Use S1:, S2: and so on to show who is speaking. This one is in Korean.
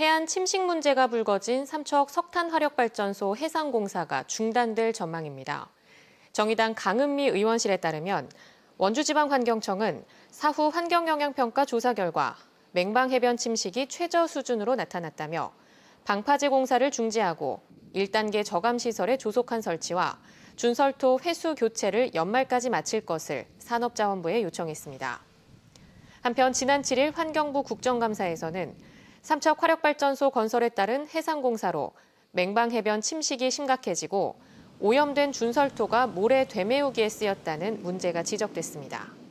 S1: 해안 침식 문제가 불거진 삼척 석탄화력발전소 해상공사가 중단될 전망입니다. 정의당 강은미 의원실에 따르면 원주지방환경청은 사후 환경영향평가 조사 결과 맹방해변 침식이 최저 수준으로 나타났다며 방파제 공사를 중지하고 1단계 저감시설의 조속한 설치와 준설토 회수 교체를 연말까지 마칠 것을 산업자원부에 요청했습니다. 한편 지난 7일 환경부 국정감사에서는 삼척 화력발전소 건설에 따른 해상공사로 맹방해변 침식이 심각해지고 오염된 준설토가 모래 되메우기에 쓰였다는 문제가 지적됐습니다.